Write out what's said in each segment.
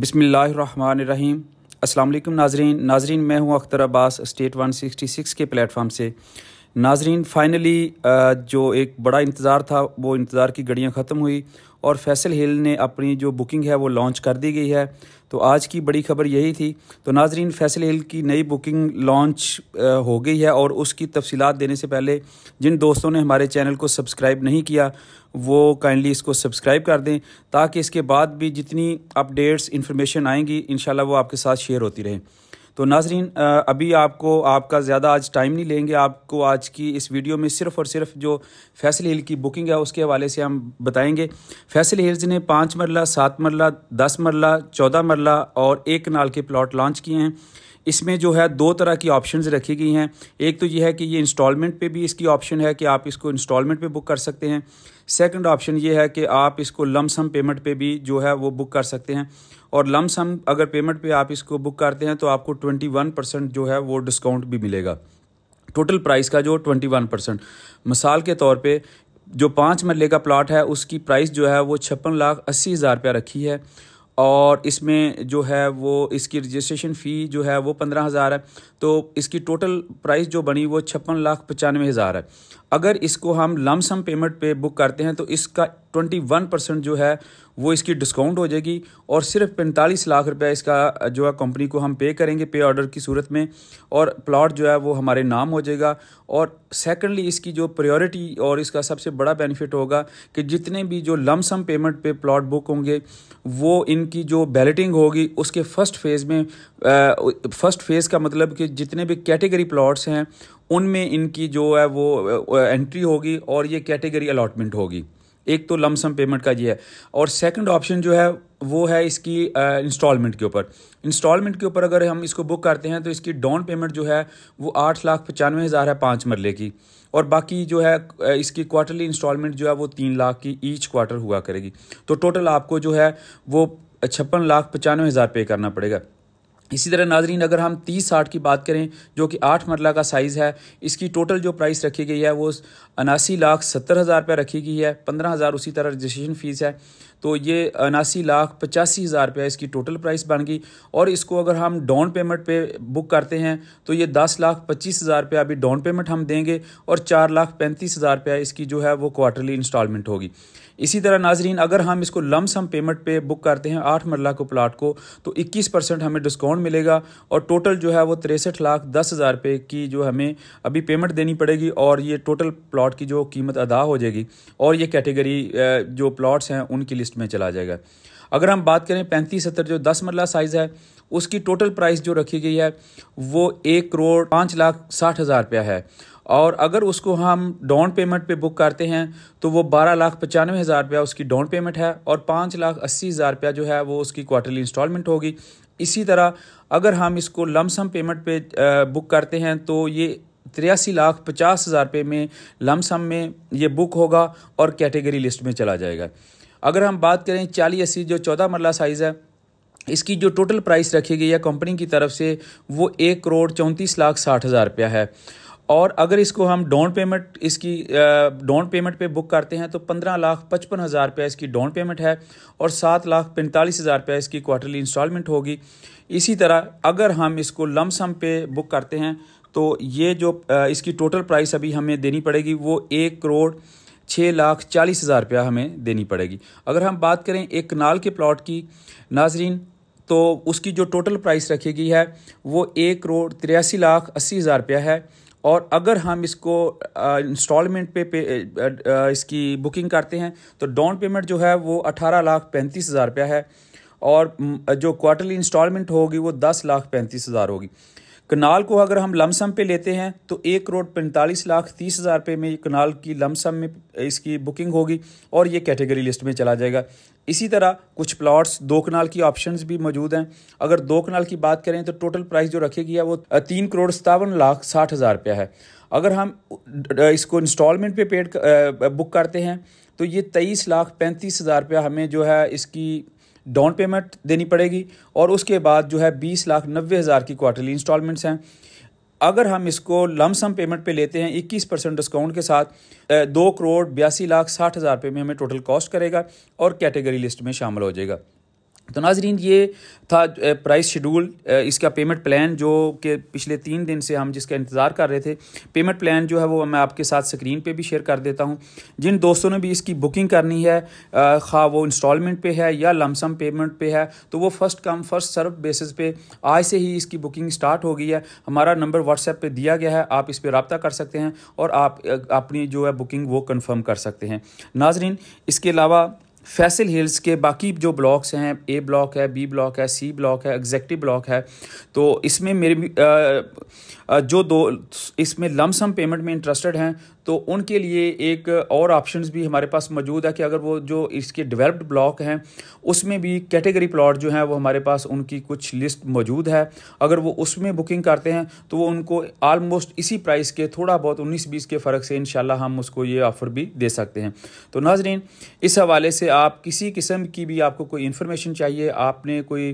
बिसमीम् अल्लाम नाजरीन नाजरीन मैं हूँ अख्तर अब्बास स्टेट 166 के प्लेटफार्म से नाजरीन फाइनली जो एक बड़ा इंतज़ार था वो इंतज़ार की घड़ियाँ ख़त्म हुई और फैसल हिल ने अपनी जो बुकिंग है वो लॉन्च कर दी गई है तो आज की बड़ी खबर यही थी तो नाजरीन फैसल हिल की नई बुकिंग लॉन्च हो गई है और उसकी तफसीत देने से पहले जिन दोस्तों ने हमारे चैनल को सब्सक्राइब नहीं किया वो काइंडली इसको सब्सक्राइब कर दें ताकि इसके बाद भी जितनी अपडेट्स इन्फॉर्मेशन आएंगी इन वो आपके साथ शेयर होती रहें तो नाजरीन अभी आपको आपका ज़्यादा आज टाइम नहीं लेंगे आपको आज की इस वीडियो में सिर्फ और सिर्फ जो फैसल हिल की बुकिंग है उसके हवाले से हम बताएंगे फैसल हिल्स ने पाँच मरला सात मरला दस मरला चौदह मरला और एक नाल के प्लाट लॉन्च किए हैं इसमें जो है दो तरह की ऑप्शंस रखी गई हैं एक तो यह है कि ये इंस्टॉलमेंट पे भी इसकी ऑप्शन है कि आप इसको इंस्टॉलमेंट पे बुक कर सकते हैं सेकंड ऑप्शन ये है कि आप इसको लमसम पेमेंट पे भी जो है वो बुक कर सकते हैं और लमसम अगर पेमेंट पे आप इसको बुक करते हैं तो आपको ट्वेंटी वन परसेंट जो है वो डिस्काउंट भी मिलेगा टोटल प्राइस का जो ट्वेंटी वन परसेंट मिसाल के तौर पे जो पाँच मरले का प्लाट है उसकी प्राइस जो है वो छप्पन लाख अस्सी हज़ार रुपया रखी है और इसमें जो है वो इसकी रजिस्ट्रेशन फ़ी जो है वो पंद्रह हज़ार है तो इसकी टोटल प्राइस जो बनी वो छप्पन लाख पचानवे हज़ार है अगर इसको हम लमसम पेमेंट पे बुक करते हैं तो इसका ट्वेंटी वन परसेंट जो है वो इसकी डिस्काउंट हो जाएगी और सिर्फ पैंतालीस लाख रुपया इसका जो है कंपनी को हम पे करेंगे पे ऑर्डर की सूरत में और प्लाट जो है वो हमारे नाम हो जाएगा और सेकंडली इसकी जो प्रायोरिटी और इसका सबसे बड़ा बेनिफिट होगा कि जितने भी जो लमसम पेमेंट पे प्लाट बुक होंगे वो इनकी जो बैलेटिंग होगी उसके फर्स्ट फेज़ में फर्स्ट फेज़ का मतलब कि जितने भी कैटेगरी प्लाट्स हैं उनमें इनकी जो है वो एंट्री होगी और ये कैटेगरी अलाटमेंट होगी एक तो लमसम पेमेंट का ये है और सेकंड ऑप्शन जो है वो है इसकी इंस्टॉलमेंट के ऊपर इंस्टॉलमेंट के ऊपर अगर हम इसको बुक करते हैं तो इसकी डाउन पेमेंट जो है वो आठ लाख पचानवे हज़ार है पाँच मरले की और बाकी जो है इसकी क्वार्टरली इंस्टॉलमेंट जो है वो तीन लाख की ईच क्वार्टर हुआ करेगी तो टोटल आपको जो है वो छप्पन लाख पचानवे हज़ार पे करना पड़ेगा इसी तरह नाजरीन अगर हम तीस साठ की बात करें जो कि आठ मरला का साइज़ है इसकी टोटल जो प्राइस रखी गई है वो अनासी लाख सत्तर हज़ार रुपये रखी गई है पंद्रह हज़ार उसी तरह रजिस्ट्रेशन फ़ीस है तो ये उनासी लाख पचासी हज़ार रुपया इसकी टोटल प्राइस बन गई और इसको अगर हम डाउन पेमेंट पे बुक करते हैं तो ये दस लाख पच्चीस हज़ार रुपया अभी डाउन पेमेंट हम देंगे और चार लाख पैंतीस हज़ार रुपया इसकी जो है वो क्वार्टरली इंस्टॉलमेंट होगी इसी तरह नाजरीन अगर हम इसको लम सम पेमेंट पे बुक करते हैं आठ मरला को प्लाट को तो 21 परसेंट हमें डिस्काउंट मिलेगा और टोटल जो है वो तिरसठ लाख दस हज़ार रुपये की जो हमें अभी पेमेंट देनी पड़ेगी और ये टोटल प्लाट की जो कीमत अदा हो जाएगी और ये कैटेगरी जो प्लाट्स हैं उनकी लिस्ट लिस्ट में चला जाएगा अगर हम बात करें पैंतीस सत्तर जो दस मरला साइज़ है उसकी टोटल प्राइस जो रखी गई है वो एक करोड़ पाँच लाख साठ हज़ार रुपया है और अगर उसको हम डाउन पेमेंट पे बुक करते हैं तो वो बारह लाख पचानवे हज़ार रुपया उसकी डाउन पेमेंट है और पाँच लाख अस्सी हज़ार रुपया जो है वो उसकी क्वार्टरली इंस्टॉलमेंट होगी इसी तरह अगर हम इसको लमसम पेमेंट पे बुक करते हैं तो ये तिरासी लाख पचास हज़ार रुपये में लमसम में ये बुक होगा और कैटेगरी लिस्ट में चला जाएगा अगर हम बात करें चालीस अस्सी जो चौदह मरला साइज़ है इसकी जो टोटल प्राइस रखी गई है कंपनी की तरफ से वो एक करोड़ चौंतीस लाख साठ हज़ार रुपया है और अगर इसको हम डाउन पेमेंट इसकी डाउन पेमेंट पे बुक करते हैं तो पंद्रह लाख पचपन हज़ार रुपया इसकी डाउन पेमेंट है और सात लाख पैंतालीस हज़ार रुपया इसकी क्वार्टरली इंस्टॉलमेंट होगी इसी तरह अगर हम इसको लमसम पे बुक करते हैं तो ये जो इसकी टोटल प्राइस अभी हमें देनी पड़ेगी वो एक करोड़ छः लाख चालीस हज़ार रुपया हमें देनी पड़ेगी अगर हम बात करें एक कनाल के प्लॉट की नाजरीन तो उसकी जो टोटल प्राइस रखी गई है वो एक करोड़ तिरासी लाख अस्सी हज़ार रुपया है और अगर हम इसको इंस्टॉलमेंट पे, पे आ, आ, इसकी बुकिंग करते हैं तो डाउन पेमेंट जो है वो अठारह लाख पैंतीस हज़ार रुपया है और जो क्वार्टरली इंस्टॉलमेंट होगी वो दस लाख पैंतीस हज़ार होगी कनाल को अगर हम लमसम पे लेते हैं तो एक करोड़ पैंतालीस लाख तीस हज़ार रुपये में कनाल की लमसम में इसकी बुकिंग होगी और ये कैटेगरी लिस्ट में चला जाएगा इसी तरह कुछ प्लॉट्स दो कनाल की ऑप्शंस भी मौजूद हैं अगर दो कनाल की बात करें तो टोटल प्राइस जो रखेगी है वो तीन करोड़ सतावन लाख साठ हज़ार रुपया है अगर हम इसको इंस्टॉलमेंट पे पेड बुक करते हैं तो ये तेईस लाख पैंतीस हज़ार रुपया हमें जो है इसकी डाउन पेमेंट देनी पड़ेगी और उसके बाद जो है बीस लाख नब्बे हज़ार की क्वार्टरली इंस्टॉलमेंट्स हैं अगर हम इसको लमसम पेमेंट पे लेते हैं 21 परसेंट डिस्काउंट के साथ दो करोड़ बयासी लाख साठ हज़ार रुपये में हमें टोटल कॉस्ट करेगा और कैटेगरी लिस्ट में शामिल हो जाएगा तो नाजरीन ये था प्राइस शेड्यूल इसका पेमेंट प्लान जो कि पिछले तीन दिन से हम जिसका इंतज़ार कर रहे थे पेमेंट प्लान जो है वो मैं आपके साथ स्क्रीन पे भी शेयर कर देता हूँ जिन दोस्तों ने भी इसकी बुकिंग करनी है खा वो इंस्टॉलमेंट पे है या लमसम पेमेंट पे है तो वो first come first serve basis पे आज से ही इसकी बुकिंग स्टार्ट हो गई है हमारा नंबर व्हाट्सएप पर दिया गया है आप इस पर रबता कर सकते हैं और आप अपनी जो है बुकिंग वो कन्फर्म कर सकते हैं नाजरीन इसके अलावा फैसल हिल्स के बाकी जो ब्लॉक्स हैं ए ब्लॉक है बी ब्लॉक है सी ब्लॉक है एग्जैक्टिव ब्लॉक है तो इसमें मेरे जो दो इसमें लमसम पेमेंट में इंटरेस्टेड हैं तो उनके लिए एक और ऑप्शंस भी हमारे पास मौजूद है कि अगर वो जो इसके डेवलप्ड ब्लॉक हैं उसमें भी कैटेगरी प्लॉट जो हैं वो हमारे पास उनकी कुछ लिस्ट मौजूद है अगर वो उसमें बुकिंग करते हैं तो वो उनको आलमोस्ट इसी प्राइस के थोड़ा बहुत उन्नीस बीस के फ़र्क से इन हम उसको ये ऑफ़र भी दे सकते हैं तो नाजरीन इस हवाले से आप आप किसी किस्म की भी आपको कोई इन्फॉर्मेशन चाहिए आपने कोई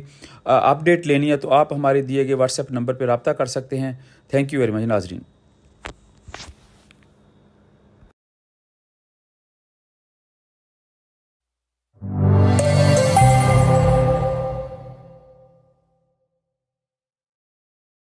अपडेट लेनी है तो आप हमारे दिए गए व्हाट्सएप नंबर पर रबता कर सकते हैं थैंक यू वेरी मच नाजरीन